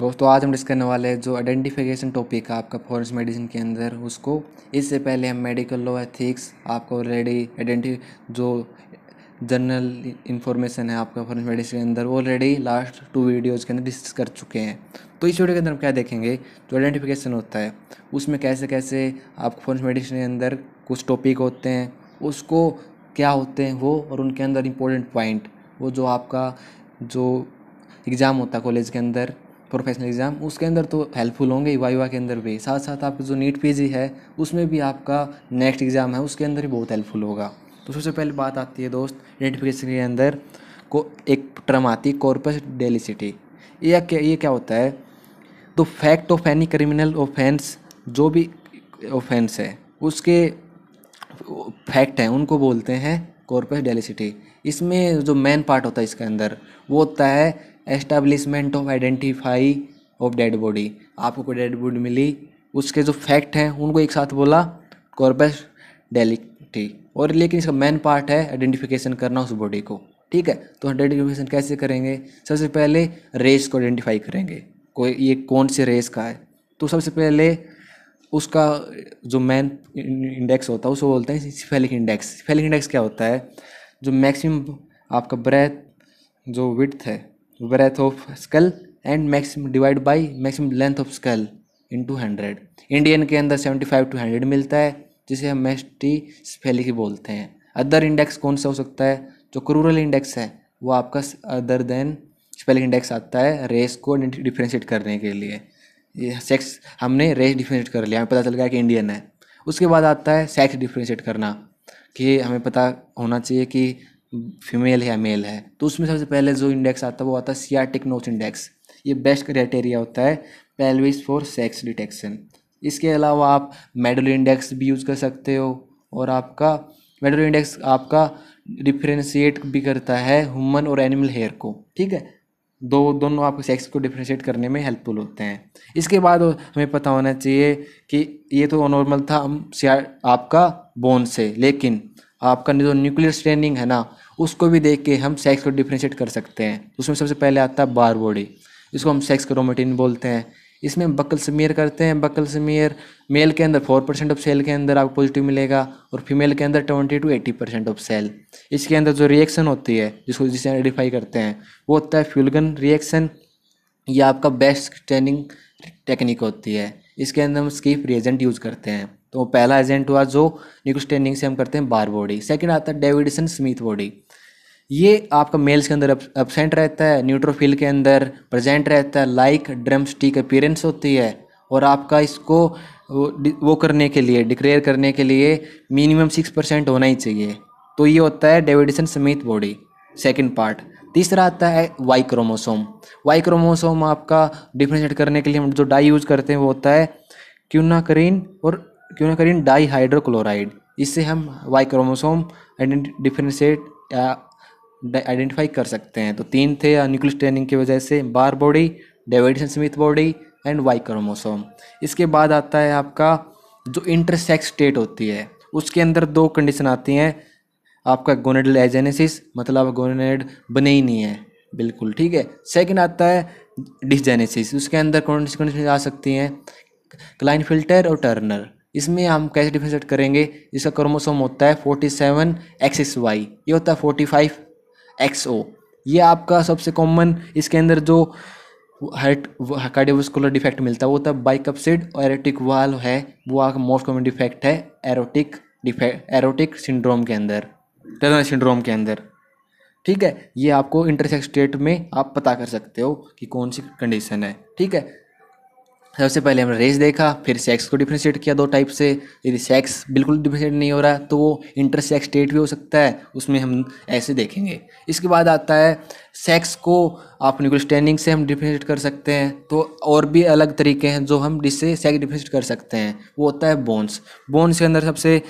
दोस्तों आज हम डिस्कस करने वाले हैं जो आइडेंटिफिकेशन टॉपिक है आपका फॉरेंस मेडिसिन के अंदर उसको इससे पहले हम मेडिकल लॉ एथिक्स आपको ऑलरेडी आइडेंटि जो जनरल इन्फॉर्मेशन है आपका फॉरेंस मेडिसिन के अंदर ऑलरेडी लास्ट टू वीडियोज़ के अंदर डिस्कस कर चुके हैं तो इस वीडियो के अंदर हम क्या देखेंगे जो आइडेंटिफिकेशन होता है उसमें कैसे कैसे आप फॉरेंस मेडिसिन के अंदर कुछ टॉपिक होते हैं उसको क्या होते हैं वो और उनके अंदर इम्पोर्टेंट पॉइंट वो जो आपका जो एग्ज़ाम होता है कॉलेज के अंदर प्रोफेशनल एग्ज़ाम उसके अंदर तो हेल्पफुल होंगे ही वाइवा के अंदर भी साथ साथ आपका जो नीट पी है उसमें भी आपका नेक्स्ट एग्ज़ाम है उसके अंदर भी बहुत हेल्पफुल होगा तो सबसे पहले बात आती है दोस्त पी के अंदर को एक टर्म आती है कॉर्पस डेलीसिटी ये क्या ये क्या होता है तो fact of any criminal offence जो भी ऑफेंस है उसके फैक्ट हैं उनको बोलते हैं कॉर्पस डेलीसिटी इसमें जो मेन पार्ट होता है इसके अंदर वो होता है establishment of identify of dead body आपको कोई डेड बॉडी मिली उसके जो फैक्ट हैं उनको एक साथ बोला कॉर्पस डेलिटी और लेकिन इसका मेन पार्ट है आइडेंटिफिकेशन करना उस बॉडी को ठीक है तो आइडेंटिफिकेशन कैसे करेंगे सबसे पहले रेस को आइडेंटिफाई करेंगे कोई ये कौन से रेस का है तो सबसे पहले उसका जो मेन इंडेक्स होता है उसको बोलते हैं सिफेलिक इंडेक्स सिफेलिक इंडेक्स क्या होता है जो मैक्सिमम आपका ब्रेथ जो विथ है breadth of skull and maximum divide by maximum length of skull to hundred Indian के अंदर सेवेंटी फाइव टू हंड्रेड मिलता है जिसे हम मेस्टी स्पेलिंग बोलते हैं अदर इंडेक्स कौन सा हो सकता है जो क्रूरल इंडेक्स है वो आपका अदर देन स्पेलिंग इंडेक्स आता है रेस को डिफ्रेंशिएट करने के लिए सेक्स हमने रेस डिफ्रेंशिएट कर लिया हमें पता चल गया कि इंडियन है उसके बाद आता है सेक्स डिफ्रेंशिएट करना कि हमें पता होना चाहिए कि फीमेल है या मेल है तो उसमें सबसे पहले जो इंडेक्स आता है वो आता है सियाटिक नोस इंडेक्स ये बेस्ट क्राइटेरिया होता है पेल्विस फॉर सेक्स डिटेक्शन इसके अलावा आप मेडल इंडेक्स भी यूज़ कर सकते हो और आपका मेडल इंडेक्स आपका डिफ्रेंशिएट भी करता है ह्यूमन और एनिमल हेयर को ठीक है दो दोनों आपके सेक्स को डिफ्रेंशिएट करने में हेल्पफुल होते हैं इसके बाद हमें पता होना चाहिए कि ये तो नॉर्मल था हम आपका बोन से लेकिन आपका जो न्यूक्लियर स्ट्रेनिंग है ना उसको भी देख के हम सेक्स को डिफ्रेंशिएट कर सकते हैं उसमें सबसे पहले आता है बार बॉडी इसको हम सेक्स क्रोमेटिन बोलते हैं इसमें बकल स्मीयर करते हैं बकल स्मीयर मेल के अंदर फोर परसेंट ऑफ सेल के अंदर आपको पॉजिटिव मिलेगा और फीमेल के अंदर twenty to eighty percent of cell इसके अंदर जो रिएक्शन होती है जिसको जिसे आइडेंटिफाई करते हैं वो होता है फ्यूलगन रिएक्शन यह आपका बेस्ट ट्रेनिंग टेक्निक होती है इसके अंदर हम स्कीप रिएजेंट यूज़ करते हैं तो पहला एजेंट हुआ जो निको से हम करते हैं बार बॉडी सेकेंड आता है डेविडसन स्मिथ बॉडी ये आपका मेल्स के अंदर एबसेंट रहता है न्यूट्रोफिल के अंदर प्रेजेंट रहता है लाइक ड्रम स्टिक अपीयरेंस होती है और आपका इसको वो करने के लिए डिक्लेयर करने के लिए मिनिमम सिक्स परसेंट होना ही चाहिए तो ये होता है Davidson Smith body second part तीसरा आता है वाई क्रोमोसोम वाई क्रोमोसोम आपका डिफ्रेंशिएट करने के लिए हम जो डाई यूज़ करते हैं वो होता है क्यूनाक्रीन और क्यों ना डाई हाइड्रोक्लोराइड इससे हम वाई क्रोमोसोम डिफ्रेंशिएट या आइडेंटिफाई कर सकते हैं तो तीन थे न्यूक्लियस ट्रेनिंग की वजह से Barr body Davidson Smith body and Y chromosome इसके बाद आता है आपका जो इंटरसेक्स स्टेट होती है उसके अंदर दो कंडीशन आती हैं आपका गोनेडल एजेनेसिस मतलब गोनेड बने ही नहीं है बिल्कुल ठीक है सेकंड आता है डिसजेनेसिस उसके अंदर कौन सी कंडीशन आ सकती हैं क्लाइन फिल्टर और टर्नर इसमें हम कैसे डिफ्रेंशिएट करेंगे इसका क्रोमोसोम होता है forty seven X X Y ये होता है फोर्टी फाइव एक्स ओ ये आपका सबसे कॉमन इसके अंदर जो हार्ट कार्डियोवास्कुलर डिफेक्ट मिलता है वो होता है बाइकअपसिड और एरोटिक वाल है वो आपका मोस्ट कॉमन डिफेक्ट है एरोटिक डिफेक्ट एरोटिक सिंड्रोम के अंदर टर्नर सिंड्रोम के अंदर ठीक है ये आपको इंटरसेक्स स्टेट में आप पता कर सकते हो कि कौन सी कंडीशन है ठीक है सबसे पहले हमने रेस देखा फिर सेक्स को डिफ्रेंशिएट किया दो टाइप से यदि सेक्स बिल्कुल डिफ्रेंशिएट नहीं हो रहा तो वो इंटर सेक्स स्टेट भी हो सकता है उसमें हम ऐसे देखेंगे इसके बाद आता है सेक्स को आप न्यूक्लियर स्टैंडिंग से हम डिफ्रेंशिएट कर सकते हैं तो और भी अलग तरीके हैं जो हम जिससे सेक्स डिफ्रेंशिएट कर सकते हैं वो होता है बोन्स बोन्स के अंदर सबसे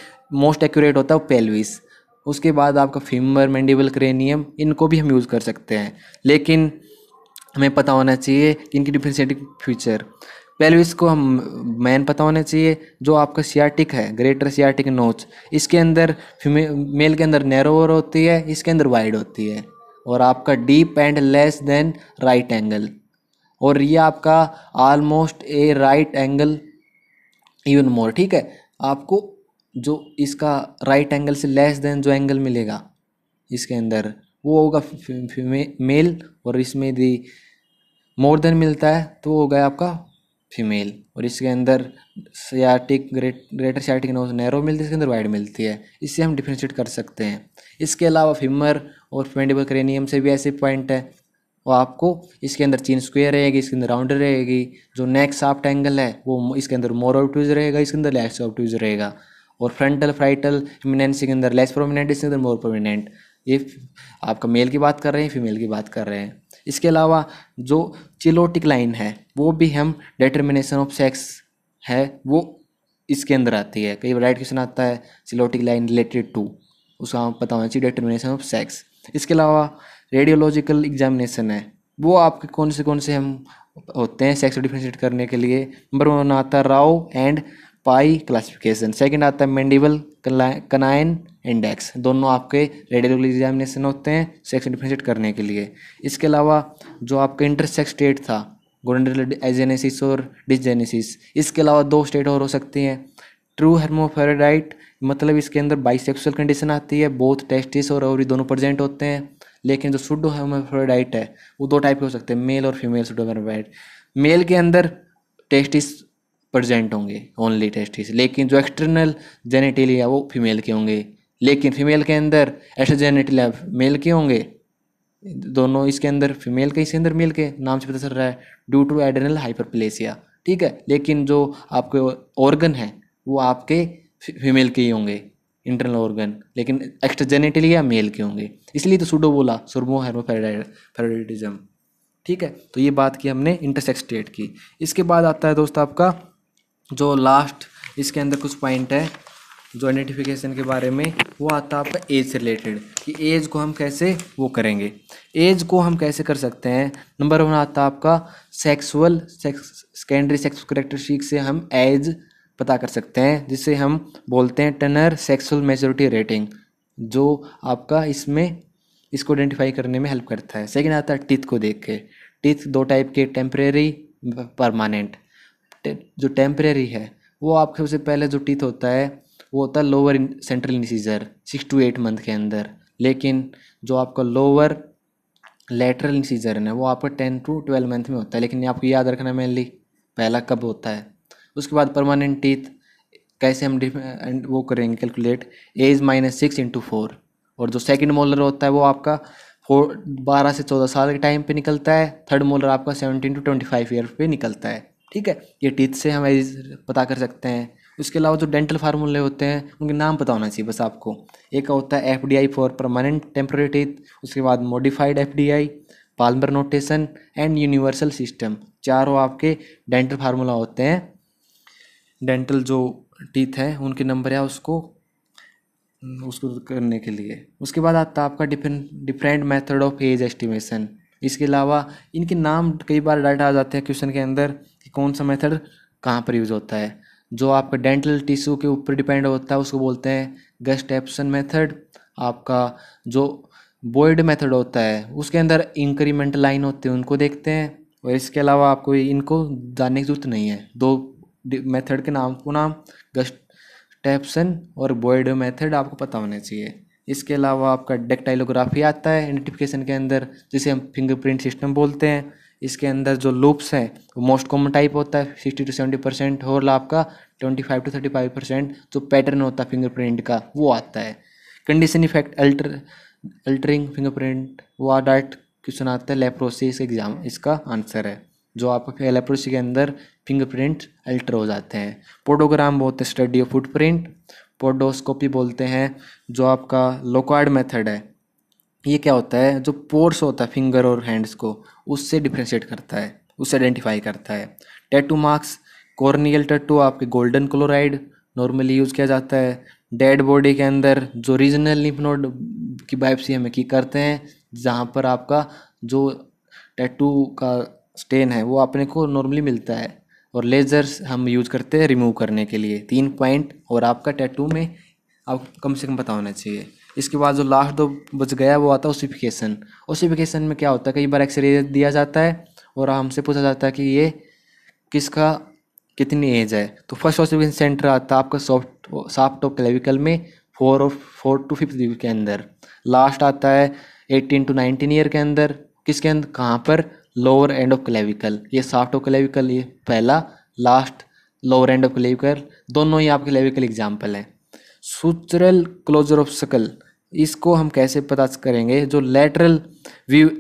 मोस्ट एक्यूरेट होता है पेल्विस उसके बाद आपका फीमर मैंडिबल क्रेनियम इनको भी हम यूज़ कर सकते हैं लेकिन हमें पता होना चाहिए कि इनकी डिफ्रेंशिएटिंग फीचर पहले इसको हम मैन पता होना चाहिए जो आपका सियाटिक है ग्रेटर सियाटिक नोच इसके अंदर मेल के अंदर नैरोवर होती है इसके अंदर वाइड होती है और आपका deep and less than right angle और ये आपका almost a right angle even more ठीक है आपको जो इसका राइट एंगल से लेस देन जो एंगल मिलेगा इसके अंदर वो होगा मेल और इसमें यदि मोर देन मिलता है तो वो हो गया आपका फीमेल और इसके अंदर sciatic great greater sciatic notch narrow मिलती है इसके अंदर वाइड मिलती है इससे हम डिफ्रेंशिएट कर सकते हैं इसके अलावा फिमर और फेंडिबल क्रेनियम से भी ऐसे पॉइंट है और आपको इसके अंदर चीन स्क्वेयर रहेगी इसके अंदर राउंड रहेगी जो नेक साफ्ट एंगल है वो इसके अंदर मोर ऑब्ट्यूज रहेगा इसके अंदर लेस ऑब्ट्यूज रहेगा और फ्रंटल फ्राइटल इमिनेंसी के अंदर लेस प्रोमिनेंट इसके अंदर मोर प्रोमिनेंट ये आपका मेल की बात कर रहे हैं फीमेल की बात कर रहे हैं इसके अलावा जो चिलोटिक लाइन है वो भी हम डिटर्मिनेशन ऑफ सेक्स है वो इसके अंदर आती है कई राइट क्वेश्चन आता है सिलोटिक लाइन रिलेटेड टू उसका हम पता होना चाहिए डिटर्मिनेशन ऑफ सेक्स इसके अलावा रेडियोलॉजिकल एग्जामिनेशन है वो आपके कौन से कौन से हम होते हैं सेक्स डिफ्रेंशिएट करने के लिए नंबर वन आता है Rao and Pai classification second आता है मेंडिवल कनाइन इंडेक्स दोनों आपके रेडियो एग्जामिनेशन होते हैं सेक्स डिफ्रेंशिएट करने के लिए इसके अलावा जो आपका इंटरसेक्स स्टेट था गोल्डन एजेनेसिस और डिजेनेसिस इसके अलावा दो स्टेट और हो सकती हैं ट्रू हर्मोफेराइट मतलब इसके अंदर बाइसेक्सुअल कंडीशन आती है बोथ टेस्टिस और ओवरी दोनों प्रेजेंट होते हैं लेकिन जो सुडो हेर्मोफेराडाइट है वो दो टाइप के हो सकते हैं मेल और फीमेल सुडो हेर्मोफेराडाइट मेल के अंदर टेस्टिस प्रजेंट होंगे ओनली टेस्टिस लेकिन जो एक्सटर्नल जेनेटेलिया वो फीमेल के होंगे लेकिन फीमेल के अंदर एस्ट्रोजेनेटिल लैब मेल के होंगे दोनों इसके अंदर फीमेल के इसके अंदर मेल के नाम से पता चल रहा है ड्यू टू एडेनल हाइपरप्लेसिया ठीक है लेकिन जो आपके ऑर्गन है वो आपके फीमेल के ही होंगे इंटरनल ऑर्गन लेकिन एक्स्ट्राजेनेटली या मेल के होंगे इसलिए तो सूडो बोला सुरमो हेर्मोफेराइटिज्म ठीक है तो ये बात की हमने इंटरसेक्स स्टेट की इसके बाद आता है दोस्त आपका जो लास्ट इसके अंदर कुछ पॉइंट है जो आइडेंटिफिकेशन के बारे में वो आता है आपका एज से रिलेटेड कि एज को हम कैसे वो करेंगे एज को हम कैसे कर सकते हैं नंबर वन आता है आपका sexual sex secondary sex characteristic से हम एज पता कर सकते हैं जिसे हम बोलते हैं टनर सेक्सुअल मेजोरिटी रेटिंग जो आपका इसमें इसको आइडेंटिफाई करने में हेल्प करता है सेकेंड आता है टीथ को देख के टीथ दो टाइप के टेम्परेरी परमानेंट जो टेम्परेरी है वो आपके सबसे पहले जो टीथ होता है वो होता है lower central incisor six to eight month के अंदर लेकिन जो आपका लोअर लेटरल इंसीजर है वो आपका टेन टू ट्वेल्व मंथ में होता है लेकिन आपको याद रखना मेनली पहला कब होता है उसके बाद परमानेंट टीथ कैसे हम वो करेंगे calculate age minus six into four और जो सेकंड मोलर होता है वो आपका फोर बारह से चौदह साल के टाइम पे निकलता है थर्ड मोलर आपका seventeen to twenty five year पे निकलता है ठीक है ये टीथ से हम पता कर सकते हैं इसके अलावा जो डेंटल फार्मूले होते हैं उनके नाम पता होना चाहिए बस आपको एक होता है F D I for permanent temporary teeth उसके बाद modified F D I Palmer notation and universal system चारों आपके डेंटल फार्मूला होते हैं डेंटल जो टीथ है उनके नंबर है उसको उसको करने के लिए उसके बाद आता आपका different different method of age estimation इसके अलावा इनके नाम कई बार डाटा आ जाते हैं क्वेश्चन के अंदर कि कौन सा मेथड कहाँ पर यूज़ होता है जो आपका डेंटल टिश्यू के ऊपर डिपेंड होता है उसको बोलते हैं गस्टेप्सन मेथड आपका जो बोइड मेथड होता है उसके अंदर इंक्रीमेंट लाइन होते हैं उनको देखते हैं और इसके अलावा आपको इनको जानने की जरूरत नहीं है दो मेथड के नाम को नाम गस्टेप्सन और बोइड मेथड आपको पता होना चाहिए इसके अलावा आपका डेक्टाइलोग्राफी आता है आइडेंटिफिकेशन के अंदर जिसे हम फिंगरप्रिंट सिस्टम बोलते हैं इसके अंदर जो लूप्स हैं वो मोस्ट कॉमन टाइप होता है सिक्सटी टू सेवेंटी परसेंट और आपका twenty five to thirty five percent जो पैटर्न होता है फिंगरप्रिंट का वो आता है condition effect alter altering fingerprint वो डायरेक्ट क्वेश्चन आता है लेप्रोसी एग्जाम इसका आंसर है जो आपके लेप्रोसी के अंदर फिंगरप्रिंट अल्टर हो जाते हैं पोटोग्राम बोलते हैं स्टडी ऑफ फुटप्रिंट पोडोस्कोपी बोलते हैं जो आपका लोकॉर्ड मेथड है ये क्या होता है जो पोर्स होता है फिंगर और हैंड्स को उससे डिफ्रेंशिएट करता है उससे आइडेंटिफाई करता है टैटू मार्क्स कॉर्नियल टैटू आपके गोल्डन क्लोराइड नॉर्मली यूज़ किया जाता है डेड बॉडी के अंदर जो रीजनल लिम्फ नोड की बायोप्सी हम की करते हैं जहाँ पर आपका जो टैटू का स्टेन है वो अपने को नॉर्मली मिलता है और लेजर्स हम यूज करते हैं रिमूव करने के लिए तीन पॉइंट और आपका टैटू में आप कम से कम पता होना चाहिए इसके बाद जो लास्ट दो बच गया वो आता है ओसीफिकेशन ओसीफिकेशन में क्या होता है कई बार एक्सरे दिया जाता है और हमसे पूछा जाता है कि ये किसका कितनी एज है तो फर्स्ट ओसिफिकेशन सेंटर आता है आपका सॉफ्ट सॉफ्ट ऑफ क्लेविकल में फोर और फोर टू फिफ्थ डिग्री के अंदर लास्ट आता है एटीन टू नाइनटीन ईयर के अंदर किसके अंदर कहाँ पर लोअर एंड ऑफ क्लेविकल ये सॉफ्ट ऑफ क्लेविकल ये पहला last lower end of clavicle दोनों ही आपके क्लेविकल एग्जाम्पल हैं सूत्रल क्लोजर ऑफ सकल इसको हम कैसे पता करेंगे जो लेटरल व्यू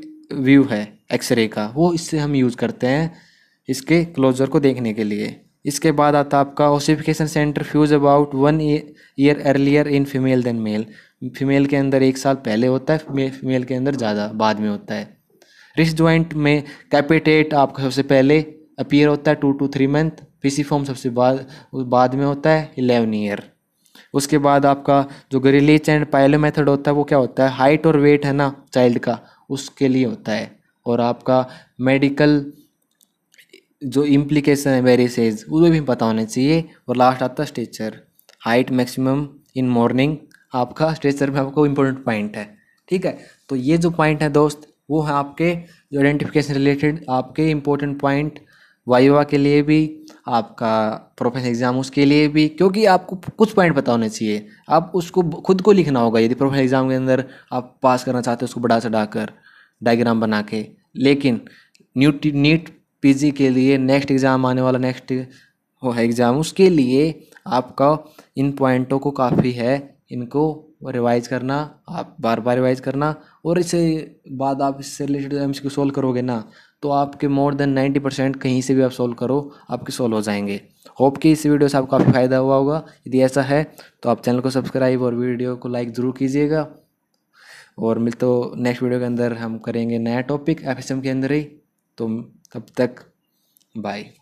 व्यू है एक्सरे का वो इससे हम यूज़ करते हैं इसके क्लोजर को देखने के लिए इसके बाद आता आपका ossification center fuse about one year earlier in female than male female के अंदर एक साल पहले होता है फीमेल के अंदर ज़्यादा बाद में होता है रिस्ट ज्वाइंट में कैपिटेट आपका सबसे पहले अपीयर होता है टू टू थ्री मंथ पीसी फॉर्म सबसे बाद बाद में होता है इलेवन ईयर उसके बाद आपका जो ग्रिलीच एंड पायलो मेथड होता है वो क्या होता है हाइट और वेट है ना चाइल्ड का उसके लिए होता है और आपका मेडिकल जो इम्प्लीकेशन है वेरियस सेज वो भी पता होना चाहिए और लास्ट आता है stature height maximum in morning आपका स्ट्रेचर में आपको इम्पोर्टेंट पॉइंट है ठीक है तो ये जो पॉइंट है दोस्त वो है आपके जो आइडेंटिफिकेशन रिलेटेड आपके इम्पोर्टेंट पॉइंट वाइवा के लिए भी आपका प्रोफेशनल एग्ज़ाम उसके लिए भी क्योंकि आपको कुछ पॉइंट पता होने चाहिए आप उसको खुद को लिखना होगा यदि प्रोफेशनल एग्ज़ाम के अंदर आप पास करना चाहते हो उसको बड़ा चढ़ा कर डायग्राम बना के लेकिन न्यूट नीट पी के लिए नेक्स्ट एग्ज़ाम आने वाला नेक्स्ट हो है एग्ज़ाम उसके लिए आपका इन पॉइंटों को काफ़ी है इनको रिवाइज करना आप बार बार रिवाइज करना और इसे बाद आप इससे रिलेटेड एम सी सॉल्व करोगे ना तो आपके मोर देन नाइन्टी परसेंट कहीं से भी आप सॉल्व करो आपके सॉल्व हो जाएंगे होप कि इस वीडियो से आपको काफ़ी फ़ायदा हुआ होगा यदि ऐसा है तो आप चैनल को सब्सक्राइब और वीडियो को लाइक ज़रूर कीजिएगा और मिल तो नेक्स्ट वीडियो के अंदर हम करेंगे नया टॉपिक एफ के अंदर ही तो तब तक बाय